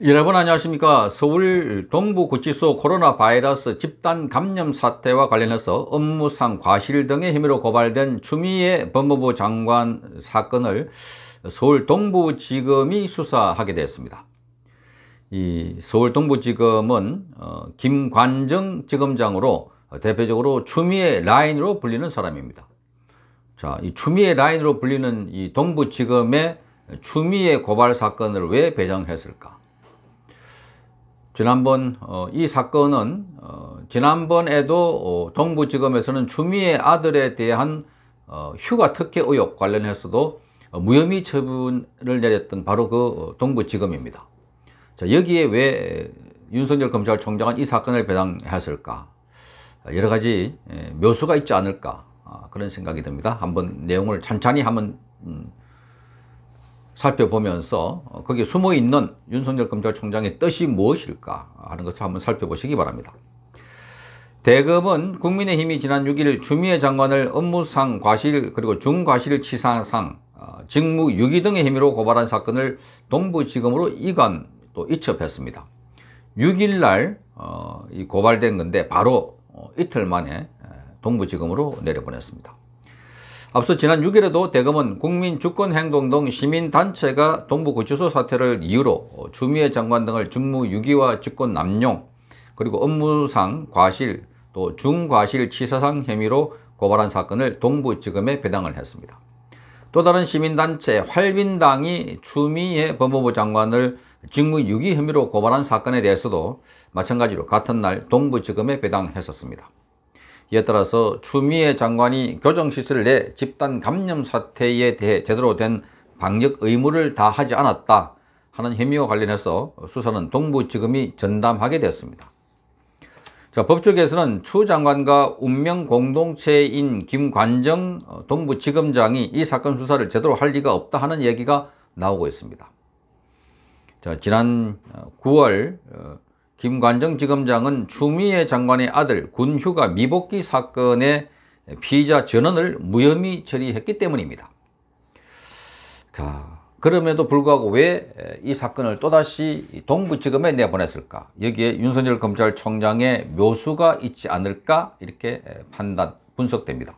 여러분 안녕하십니까 서울 동부구치소 코로나 바이러스 집단 감염 사태와 관련해서 업무상 과실 등의 혐의로 고발된 추미애 법무부 장관 사건을 서울 동부지검이 수사하게 되었습니다 이 서울 동부지검은 어, 김관정 지검장으로 대표적으로 추미애 라인으로 불리는 사람입니다 자, 이 추미애 라인으로 불리는 이동부지검에 추미애 고발 사건을 왜 배정했을까 지난번 어, 이 사건은 어, 지난번에도 어, 동부지검에서는 주미의 아들에 대한 휴가 특혜 의혹 관련해서도 무혐의 처분을 내렸던 바로 그 동부지검입니다. 자, 여기에 왜 윤석열 검찰총장은 이 사건을 배당했을까? 여러 가지 예, 묘수가 있지 않을까? 아, 그런 생각이 듭니다. 한번 내용을 찬찬히 한번 음, 살펴보면서 어, 거기에 숨어 있는 윤석열 검찰총장의 뜻이 무엇일까 하는 것을 한번 살펴보시기 바랍니다. 대검은 국민의힘이 지난 6일 주미애 장관을 업무상 과실 그리고 중과실치사상 어, 직무 유기 등의 혐의로 고발한 사건을 동부지검으로 이관 또 이첩했습니다. 6일날 어, 고발된 건데 바로 이틀 만에 동부지검으로 내려보냈습니다. 앞서 지난 6일에도 대검은 국민주권행동 등 시민단체가 동부구치소 사태를 이유로 주미애 장관 등을 직무 유기와 직권 남용 그리고 업무상 과실 또 중과실 치사상 혐의로 고발한 사건을 동부지검에 배당을 했습니다. 또 다른 시민단체 활빈당이 추미애 법무부 장관을 직무유기 혐의로 고발한 사건에 대해서도 마찬가지로 같은 날 동부지검에 배당했었습니다. 이에 따라서 추미애 장관이 교정시설 내 집단 감염 사태에 대해 제대로 된 방역 의무를 다하지 않았다 하는 혐의와 관련해서 수사는 동부지검이 전담하게 됐습니다. 자, 법조계에서는 추 장관과 운명 공동체인 김관정 어, 동부지검장이 이 사건 수사를 제대로 할 리가 없다 하는 얘기가 나오고 있습니다. 자, 지난 9월 어, 김관정 지검장은 추미애 장관의 아들 군휴가 미복귀 사건의 피의자 전원을 무혐의 처리했기 때문입니다. 그럼에도 불구하고 왜 이 사건을 또다시 동부지검에 내보냈을까? 여기에 윤석열 검찰총장의 묘수가 있지 않을까? 이렇게 판단, 분석됩니다.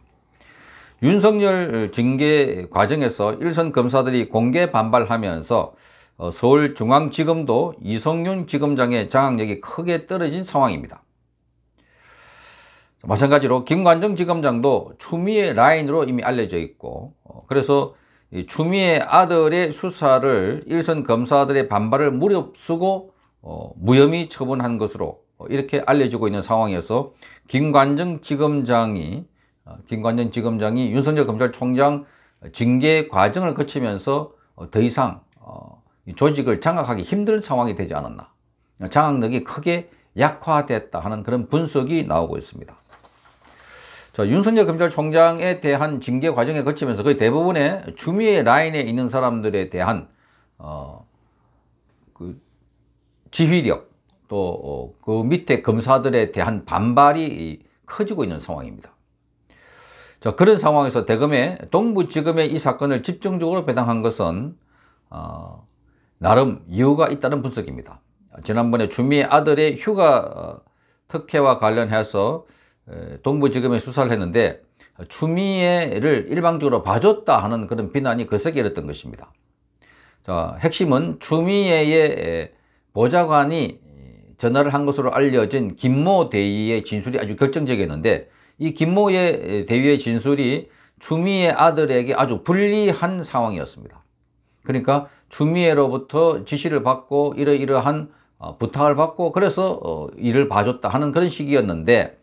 윤석열 징계 과정에서 일선 검사들이 공개 반발하면서 어, 서울중앙지검도 이성윤 지검장의 장악력이 크게 떨어진 상황입니다. 마찬가지로 김관정 지검장도 추미애 라인으로 이미 알려져 있고 어, 그래서 추미애 아들의 수사를 일선 검사들의 반발을 무릅쓰고 어, 무혐의 처분한 것으로 이렇게 알려지고 있는 상황에서 김관정 지검장이 김관정 지검장이 윤석열 검찰총장 징계 과정을 거치면서 더 이상 조직을 장악하기 힘든 상황이 되지 않았나 장악력이 크게 약화됐다 하는 그런 분석이 나오고 있습니다. 자, 윤석열 검찰총장에 대한 징계 과정에 거치면서 거의 대부분의 주미의 라인에 있는 사람들에 대한 어, 그 지휘력 또그 어, 밑에 검사들에 대한 반발이 커지고 있는 상황입니다. 자, 그런 상황에서 대검의 동부지검의 이 사건을 집중적으로 배당한 것은 어, 나름 이유가 있다는 분석입니다. 지난번에 주미 아들의 휴가 어, 특혜와 관련해서 동부지검에 수사를 했는데 추미애를 일방적으로 봐줬다 하는 그런 비난이 거세게 일었던 것입니다. 자, 핵심은 추미애의 보좌관이 전화를 한 것으로 알려진 김모 대위의 진술이 아주 결정적이었는데 이김모 예, 대위의 진술이 추미애 아들에게 아주 불리한 상황이었습니다. 그러니까 추미애로부터 지시를 받고 이러이러한 어, 부탁을 받고 그래서 어, 일을 봐줬다 하는 그런 식이었는데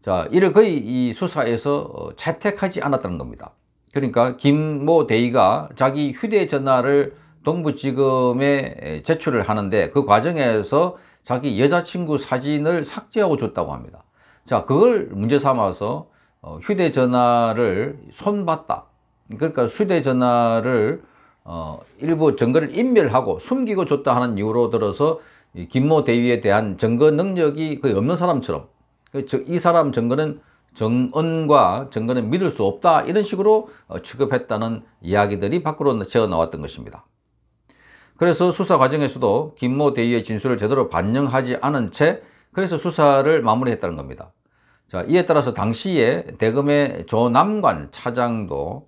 자 이를 거의 이 수사에서 어, 채택하지 않았다는 겁니다. 그러니까 김모 대위가 자기 휴대전화를 동부지검에 제출을 하는데 그 과정에서 자기 여자친구 사진을 삭제하고 줬다고 합니다. 자 그걸 문제 삼아서 휴대전화를 손봤다. 그러니까 휴대전화를 어, 일부 증거를 인멸하고 숨기고 줬다 하는 이유로 들어서 이 김모 대위에 대한 증거 능력이 거의 없는 사람처럼 그 이 사람 증거는 정언과 증거는 믿을 수 없다 이런 식으로 어, 취급했다는 이야기들이 밖으로 새어 나왔던 것입니다. 그래서 수사 과정에서도 김모 대위의 진술을 제대로 반영하지 않은 채 그래서 수사를 마무리했다는 겁니다. 자, 이에 따라서 당시에 대검의 조남관 차장도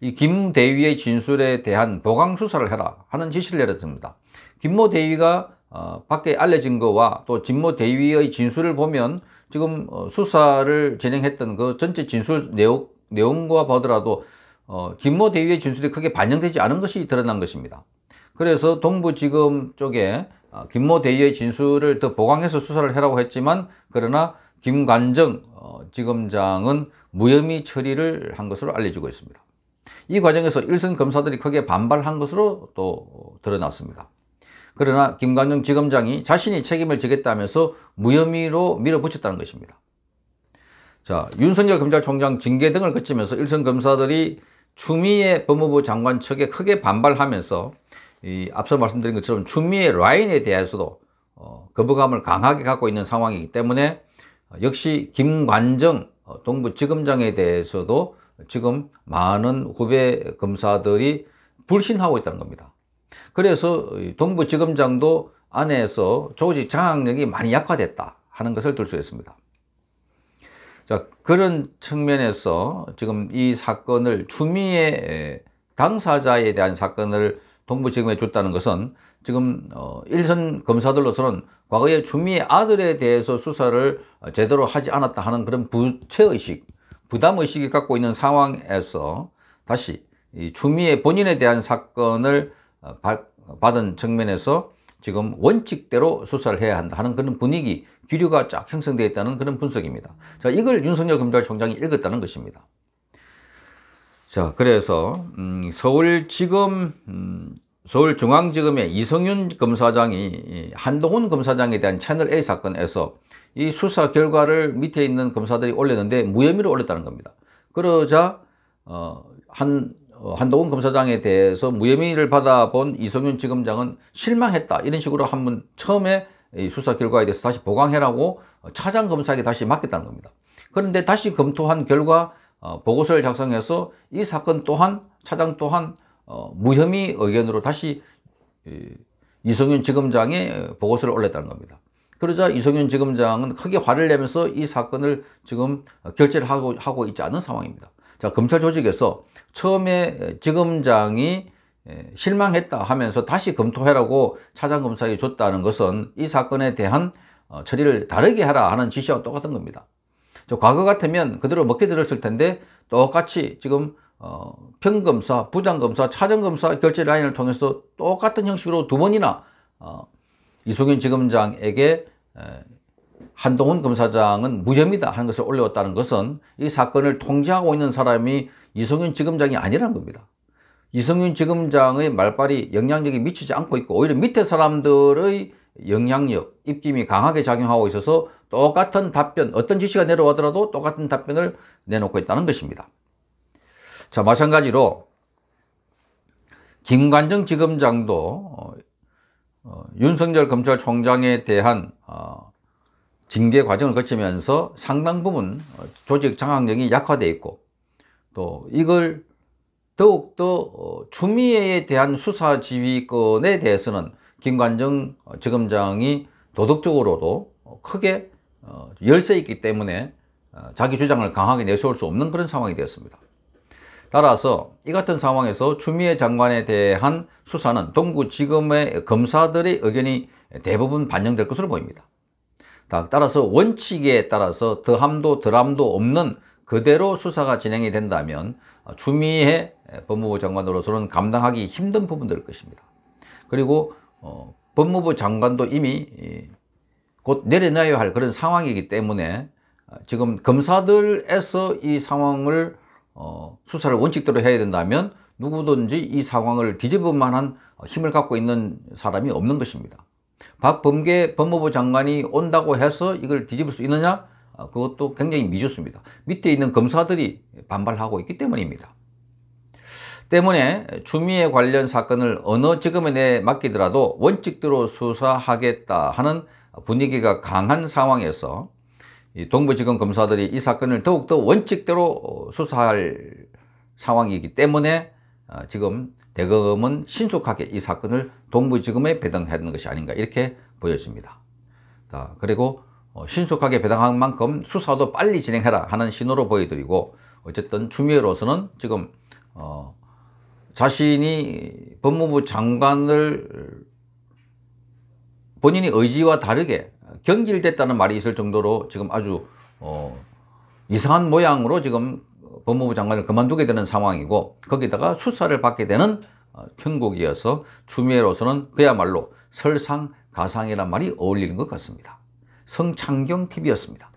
이김 대위의 진술에 대한 보강 수사를 해라 하는 지시를 내렸습니다. 김모 대위가 어, 밖에 알려진 거와 또 진모 대위의 진술을 보면 지금 어, 수사를 진행했던 그 전체 진술 내용, 내용과 보더라도 어, 김모 대위의 진술이 크게 반영되지 않은 것이 드러난 것입니다. 그래서 동부지검 쪽에 어, 김모 대위의 진술을 더 보강해서 수사를 해라고 했지만 그러나 김관정 어, 지검장은 무혐의 처리를 한 것으로 알려지고 있습니다. 이 과정에서 일선 검사들이 크게 반발한 것으로 또 드러났습니다. 그러나 김관영 지검장이 자신이 책임을 지겠다면서 무혐의로 밀어붙였다는 것입니다. 자, 윤석열 검찰총장 징계 등을 거치면서 일선 검사들이 추미애 법무부 장관 측에 크게 반발하면서 이 앞서 말씀드린 것처럼 추미애 라인에 대해서도 어, 거부감을 강하게 갖고 있는 상황이기 때문에 어, 역시 김관정 어, 동부지검장에 대해서도 지금 많은 후배 검사들이 불신하고 있다는 겁니다. 그래서 동부지검장도 안에서 조직 장악력이 많이 약화됐다 하는 것을 들 수 있습니다. 자, 그런 측면에서 지금 이 사건을 추미애 당사자에 대한 사건을 동부지검에 줬다는 것은 지금 어, 일선 검사들로서는 과거에 추미애 아들에 대해서 수사를 어, 제대로 하지 않았다 하는 그런 부채의식 부담의식이 갖고 있는 상황에서 다시 이 추미애 본인에 대한 사건을 어, 받은 측면에서 지금 원칙대로 수사를 해야 한다 하는 그런 분위기, 기류가 쫙 형성되어 있다는 그런 분석입니다. 자, 이걸 윤석열 검찰총장이 읽었다는 것입니다. 자, 그래서 음, 서울지검, 음, 서울중앙지검의 이성윤 검사장이 한동훈 검사장에 대한 채널A 사건에서 이 수사 결과를 밑에 있는 검사들이 올렸는데 무혐의로 올렸다는 겁니다. 그러자 어, 한 어, 한동훈 검사장에 대해서 무혐의를 받아본 이성윤 지검장은 실망했다 이런 식으로 한번 처음에 이 수사 결과에 대해서 다시 보강해라고 차장 검사에게 다시 맡겼다는 겁니다. 그런데 다시 검토한 결과 어, 보고서를 작성해서 이 사건 또한 차장 또한 어, 무혐의 의견으로 다시 이, 이성윤 지검장의 보고서를 올렸다는 겁니다. 그러자 이성윤 지검장은 크게 화를 내면서 이 사건을 지금 결재를 하고, 하고 있지 않은 상황입니다. 자, 검찰 조직에서 처음에 지검장이 실망했다 하면서 다시 검토해라고 차장검사에게 줬다는 것은 이 사건에 대한 어, 처리를 다르게 하라 하는 지시와 똑같은 겁니다. 저 과거 같으면 그대로 먹게 들었을 텐데 똑같이 지금 어, 평검사, 부장검사, 차장검사 결제 라인을 통해서 똑같은 형식으로 두 번이나 어, 이수균 지검장에게 한동훈 검사장은 무죄입니다 하는 것을 올려왔다는 것은 이 사건을 통제하고 있는 사람이 이성윤 지검장이 아니라는 겁니다. 이성윤 지검장의 말발이 영향력이 미치지 않고 있고 오히려 밑에 사람들의 영향력, 입김이 강하게 작용하고 있어서 똑같은 답변, 어떤 지시가 내려와더라도 똑같은 답변을 내놓고 있다는 것입니다. 자, 마찬가지로 김관정 지검장도 어, 어, 윤석열 검찰총장에 대한 어, 징계 과정을 거치면서 상당 부분 어, 조직 장악력이 약화돼 있고 또 이걸 더욱더 어, 추미애에 대한 수사 지휘권에 대해서는 김관정 어, 지검장이 도덕적으로도 크게 어, 열세 있기 때문에 어, 자기 주장을 강하게 내세울 수 없는 그런 상황이 되었습니다. 따라서 이 같은 상황에서 추미애 장관에 대한 수사는 동구지검의 검사들의 의견이 대부분 반영될 것으로 보입니다. 따라서 원칙에 따라서 더함도 덜함도 없는 그대로 수사가 진행이 된다면 추미애 법무부 장관으로서는 감당하기 힘든 부분들 것입니다. 그리고 어, 법무부 장관도 이미 곧 내려놔야 할 그런 상황이기 때문에 지금 검사들에서 이 상황을 어, 수사를 원칙대로 해야 된다면 누구든지 이 상황을 뒤집을 만한 힘을 갖고 있는 사람이 없는 것입니다. 박범계 법무부 장관이 온다고 해서 이걸 뒤집을 수 있느냐? 아, 그것도 굉장히 미좋습니다 밑에 있는 검사들이 반발하고 있기 때문입니다. 때문에 주미애 관련 사건을 어느 지금에 내 맡기더라도 원칙대로 수사하겠다 하는 분위기가 강한 상황에서 동부지검 검사들이 이 사건을 더욱더 원칙대로 수사할 상황이기 때문에 어, 지금 대검은 신속하게 이 사건을 동부지검에 배당하는 것이 아닌가 이렇게 보여집니다. 그리고 어, 신속하게 배당한 만큼 수사도 빨리 진행해라 하는 신호로 보여드리고 어쨌든 추미애로서는 지금 어 자신이 법무부 장관을 본인이 의지와 다르게 경질됐다는 말이 있을 정도로 지금 아주 어, 이상한 모양으로 지금 법무부 장관을 그만두게 되는 상황이고 거기다가 수사를 받게 되는 형국이어서 어, 추미애로서는 그야말로 설상가상이란 말이 어울리는 것 같습니다. 성창경TV였습니다.